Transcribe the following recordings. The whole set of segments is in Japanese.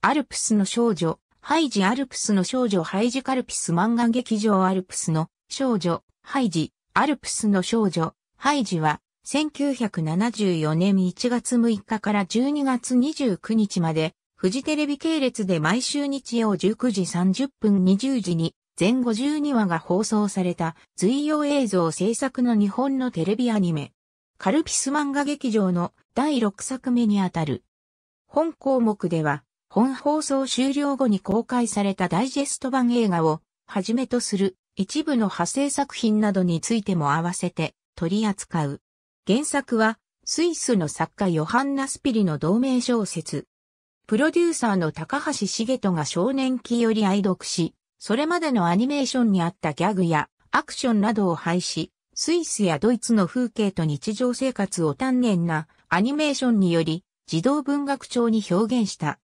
アルプスの少女、ハイジアルプスの少女ハイジカルピス漫画劇場アルプスの少女、ハイジ、アルプスの少女、ハイジは、1974年1月6日から12月29日まで、フジテレビ系列で毎週日曜19時30分20時に、全52話が放送された、随用映像制作の日本のテレビアニメ。カルピス漫画劇場の第6作目にあたる。本項目では、本放送終了後に公開されたダイジェスト版映画をはじめとする一部の派生作品などについても合わせて取り扱う。原作はスイスの作家ヨハンナ・スピリの同名小説。プロデューサーの高橋茂人が少年期より愛読し、それまでのアニメーションにあったギャグやアクションなどを廃止、スイスやドイツの風景と日常生活を丹念なアニメーションにより児童文学調に表現した。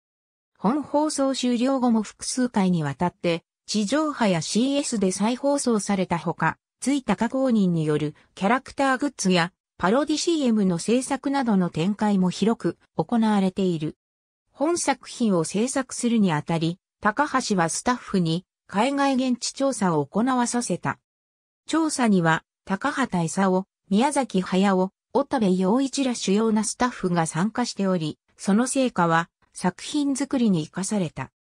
本放送終了後も複数回にわたって、地上波や CS で再放送されたほか、ついた加工人によるキャラクターグッズやパロディ CM の制作などの展開も広く行われている。本作品を制作するにあたり、高橋はスタッフに海外現地調査を行わさせた。調査には、高畑勲、宮崎駿、小田部陽一ら主要なスタッフが参加しており、その成果は作品作りに活かされた。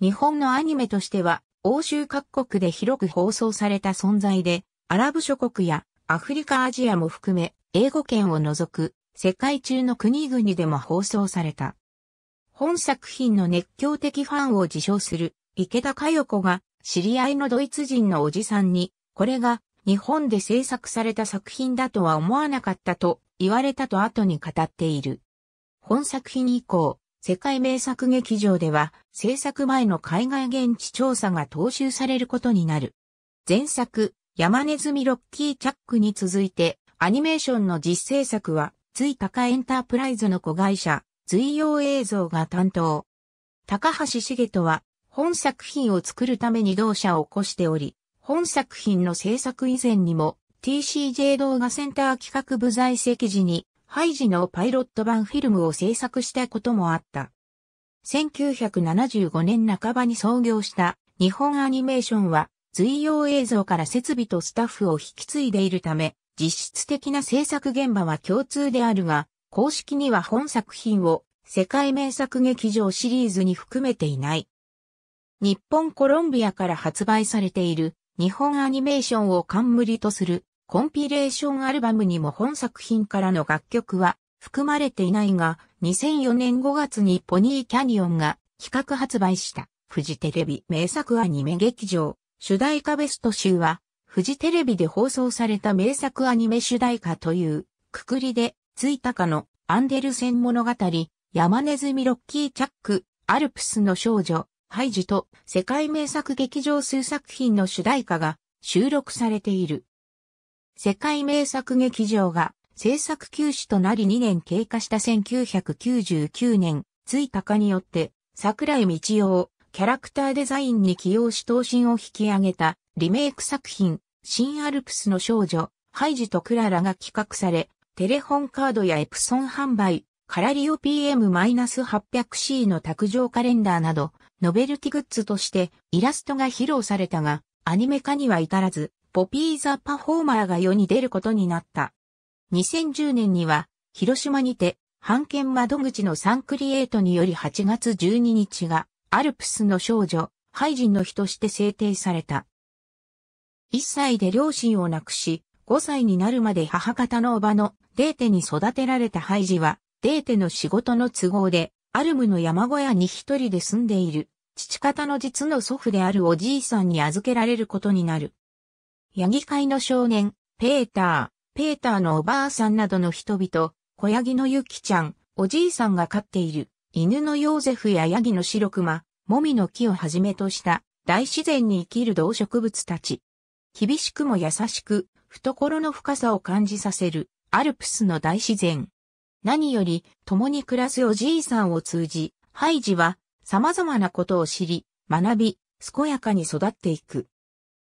日本のアニメとしては、欧州各国で広く放送された存在で、アラブ諸国やアフリカアジアも含め、英語圏を除く世界中の国々でも放送された。本作品の熱狂的ファンを自称する池田佳代子が知り合いのドイツ人のおじさんに、これが日本で制作された作品だとは思わなかったと言われたと後に語っている。本作品以降、世界名作劇場では、制作前の海外現地調査が踏襲されることになる。前作、山ネズミロッキーチャックに続いて、アニメーションの実製作は、つい高エンタープライズの子会社、随用映像が担当。高橋茂人は、本作品を作るために同社を起こしており、本作品の制作以前にも、TCJ 動画センター企画部在籍時に、ハイジのパイロット版フィルムを制作したこともあった。1975年半ばに創業した日本アニメーションは随用映像から設備とスタッフを引き継いでいるため、実質的な制作現場は共通であるが、公式には本作品を世界名作劇場シリーズに含めていない。日本コロンビアから発売されている日本アニメーションを冠とするコンピレーションアルバムにも本作品からの楽曲は含まれていないが、2004年5月にポニーキャニオンが企画発売したフジテレビ名作アニメ劇場主題歌ベスト集は、フジテレビで放送された名作アニメ主題歌というくくりで、ついたかのアンデルセン物語、山ネズミロッキーチャック、アルプスの少女、ハイジと世界名作劇場数作品の主題歌が収録されている。世界名作劇場が制作休止となり2年経過した1999年、ついたかによって、桜井道夫キャラクターデザインに起用し等身を引き上げたリメイク作品、新アルプスの少女、ハイジとクララが企画され、テレホンカードやエプソン販売、カラリオ PM-800C の卓上カレンダーなど、ノベルティグッズとしてイラストが披露されたが、アニメ化には至らず、ポピー・ザ・パフォーマーが世に出ることになった。2010年には、広島にて、版権窓口のサンクリエイトにより8月12日が、アルプスの少女、ハイジンの日として制定された。1歳で両親を亡くし、5歳になるまで母方のおばのデーテに育てられたハイジは、デーテの仕事の都合で、アルムの山小屋に一人で住んでいる、父方の実の祖父であるおじいさんに預けられることになる。ヤギ界の少年、ペーター、ペーターのおばあさんなどの人々、小ヤギのユキちゃん、おじいさんが飼っている、犬のヨーゼフやヤギの白熊、もみの木をはじめとした、大自然に生きる動植物たち。厳しくも優しく、懐の深さを感じさせる、アルプスの大自然。何より、共に暮らすおじいさんを通じ、ハイジは、様々なことを知り、学び、健やかに育っていく。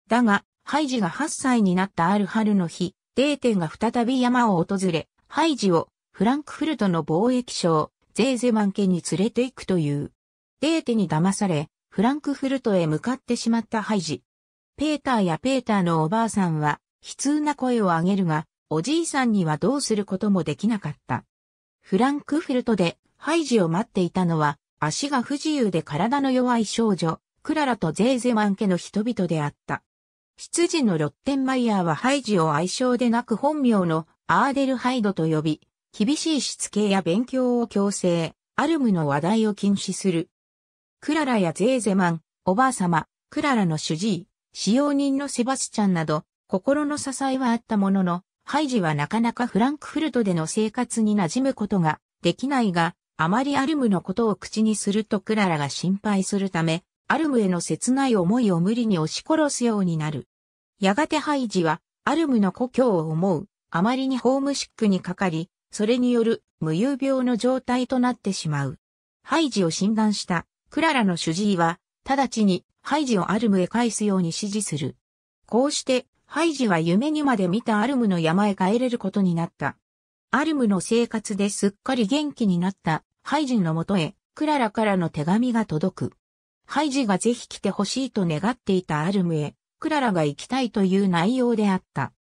だが、ハイジが8歳になったある春の日、デーテンが再び山を訪れ、ハイジをフランクフルトの貿易商、ゼーゼマン家に連れて行くという。デーテに騙され、フランクフルトへ向かってしまったハイジ。ペーターやペーターのおばあさんは、悲痛な声を上げるが、おじいさんにはどうすることもできなかった。フランクフルトで、ハイジを待っていたのは、足が不自由で体の弱い少女、クララとゼーゼマン家の人々であった。執事のロッテンマイヤーはハイジを愛称でなく本名のアーデルハイドと呼び、厳しいしつけや勉強を強制、アルムの話題を禁止する。クララやゼーゼマン、おばあさま、クララの主治医、使用人のセバスチャンなど、心の支えはあったものの、ハイジはなかなかフランクフルトでの生活に馴染むことができないが、あまりアルムのことを口にするとクララが心配するため、アルムへの切ない思いを無理に押し殺すようになる。やがてハイジは、アルムの故郷を思う、あまりにホームシックにかかり、それによる無遊病の状態となってしまう。ハイジを診断したクララの主治医は、直ちにハイジをアルムへ返すように指示する。こうして、ハイジは夢にまで見たアルムの山へ帰れることになった。アルムの生活ですっかり元気になったハイジのもとへ、クララからの手紙が届く。ハイジがぜひ来てほしいと願っていたアルムへ、クララが行きたいという内容であった。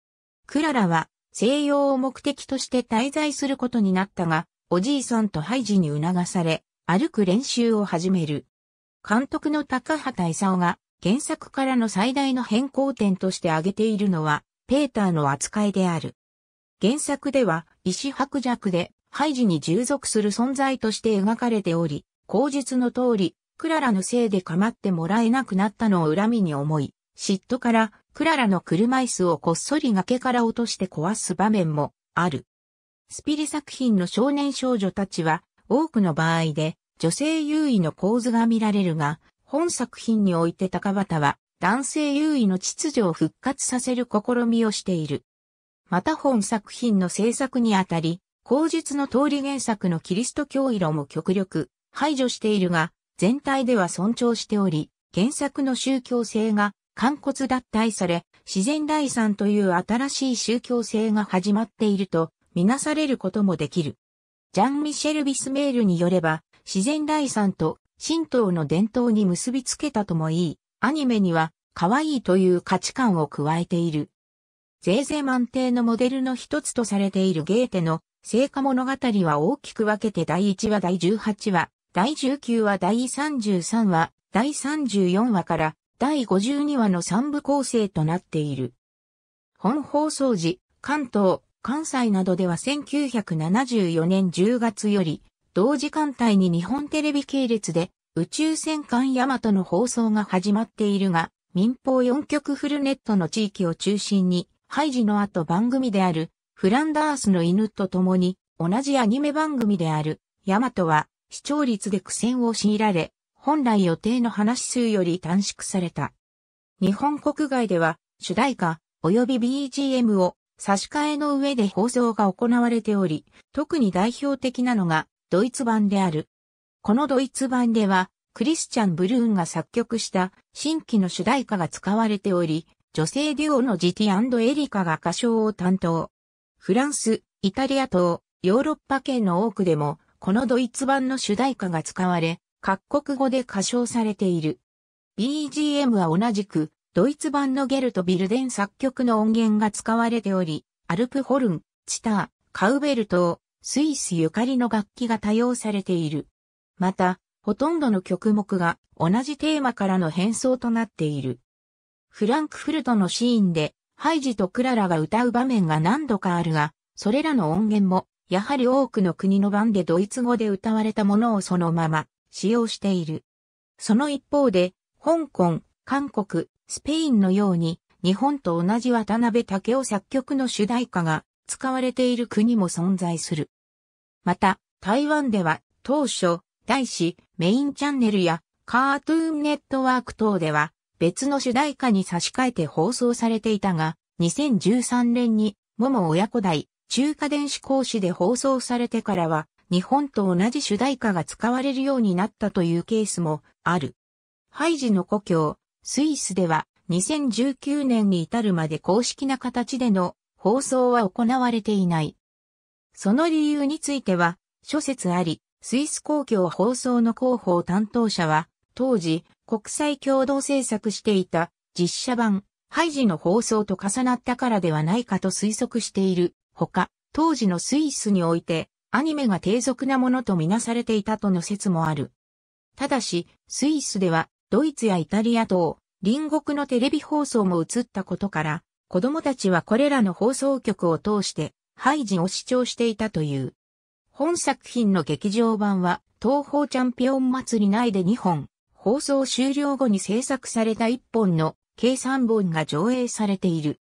クララは西洋を目的として滞在することになったが、おじいさんとハイジに促され、歩く練習を始める。監督の高畑勲が原作からの最大の変更点として挙げているのは、ペーターの扱いである。原作では、石白弱で、ハイジに従属する存在として描かれており、口述の通り、クララのせいで構ってもらえなくなったのを恨みに思い、嫉妬からクララの車椅子をこっそり崖から落として壊す場面もある。スピリ作品の少年少女たちは多くの場合で女性優位の構図が見られるが、本作品において高畑は男性優位の秩序を復活させる試みをしている。また本作品の制作にあたり、口述の通り原作のキリスト教理論も極力排除しているが、全体では尊重しており、原作の宗教性が完骨脱退され、自然第三という新しい宗教性が始まっていると、みなされることもできる。ジャン・ミシェル・ビスメールによれば、自然第三と神道の伝統に結びつけたともいい、アニメには可愛いという価値観を加えている。ゼーゼー満帝のモデルの一つとされているゲーテの聖火物語は大きく分けて第1話第18話、第19話第33話、第34話から第52話の3部構成となっている。本放送時、関東、関西などでは1974年10月より、同時間帯に日本テレビ系列で宇宙戦艦ヤマトの放送が始まっているが、民放4局フルネットの地域を中心に、ハイジの後番組であるフランダースの犬と共に同じアニメ番組であるヤマトは視聴率で苦戦を強いられ、本来予定の話数より短縮された。日本国外では主題歌及び BGM を差し替えの上で放送が行われており、特に代表的なのがドイツ版である。このドイツ版では、クリスチャン・ブルーンが作曲した新規の主題歌が使われており、女性デュオのジティエリカが歌唱を担当。フランス、イタリア等、ヨーロッパ圏の多くでもこのドイツ版の主題歌が使われ、各国語で歌唱されている。BGM は同じく、ドイツ版のゲルト・ビルデン作曲の音源が使われており、アルプホルン、チター、カウベルト、スイスゆかりの楽器が多用されている。また、ほとんどの曲目が同じテーマからの変装となっている。フランクフルトのシーンで、ハイジとクララが歌う場面が何度かあるが、それらの音源もやはり多くの国の版でドイツ語で歌われたものをそのまま使用している。その一方で、香港、韓国、スペインのように、日本と同じ渡辺武雄作曲の主題歌が使われている国も存在する。また、台湾では当初、大使、メインチャンネルやカートゥーンネットワーク等では別の主題歌に差し替えて放送されていたが、2013年に、もも親子代、中華電子講師で放送されてからは、日本と同じ主題歌が使われるようになったというケースもある。ハイジの故郷、スイスでは2019年に至るまで公式な形での放送は行われていない。その理由については、諸説あり、スイス公共放送の広報担当者は、当時、国際共同制作していた実写版、ハイジの放送と重なったからではないかと推測している。ほか、当時のスイスにおいて、アニメが低俗なものとみなされていたとの説もある。ただし、スイスでは、ドイツやイタリア等、隣国のテレビ放送も映ったことから、子供たちはこれらの放送局を通して、ハイジンを主張していたという。本作品の劇場版は、東方チャンピオン祭り内で2本、放送終了後に制作された1本の計3本が上映されている。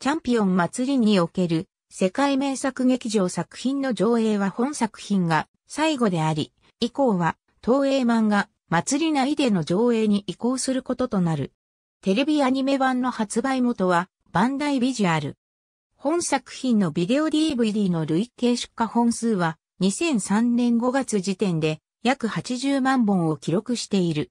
チャンピオン祭りにおける世界名作劇場作品の上映は本作品が最後であり、以降は東映漫画祭り内での上映に移行することとなる。テレビアニメ版の発売元はバンダイビジュアル。本作品のビデオ DVD の累計出荷本数は2003年5月時点で約80万本を記録している。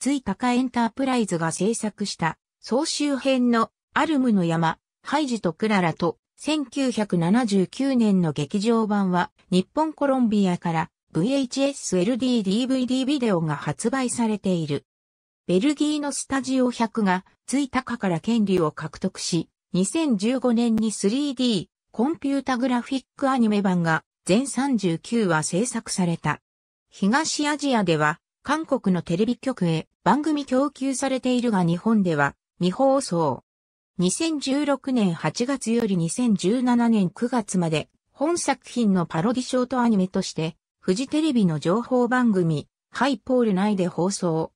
ついたかエンタープライズが制作した総集編のアルムの山、ハイジとクララと1979年の劇場版は日本コロンビアから VHS-LD-DVD ビデオが発売されている。ベルギーのスタジオ100が追高から権利を獲得し、2015年に 3D コンピュータグラフィックアニメ版が全39話制作された。東アジアでは韓国のテレビ局へ番組供給されているが日本では未放送。2016年8月より2017年9月まで本作品のパロディショートアニメとして、フジテレビの情報番組、ハイポール内で放送。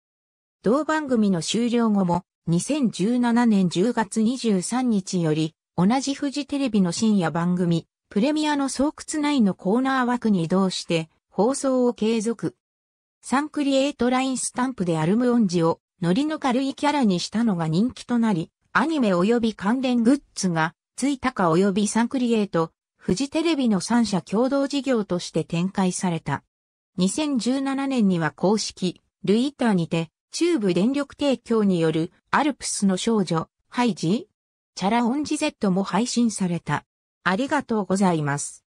同番組の終了後も、2017年10月23日より、同じフジテレビの深夜番組、プレミアの巣窟内のコーナー枠に移動して、放送を継続。サンクリエイトラインスタンプでアルムオンジを、ノリの軽いキャラにしたのが人気となり、アニメ及び関連グッズが、ついたか及びサンクリエイト、フジテレビの3社共同事業として展開された。2017年には公式、ルイーターにて、中部電力提供による、アルプスの少女、ハイジチャラオンジ Z も配信された。ありがとうございます。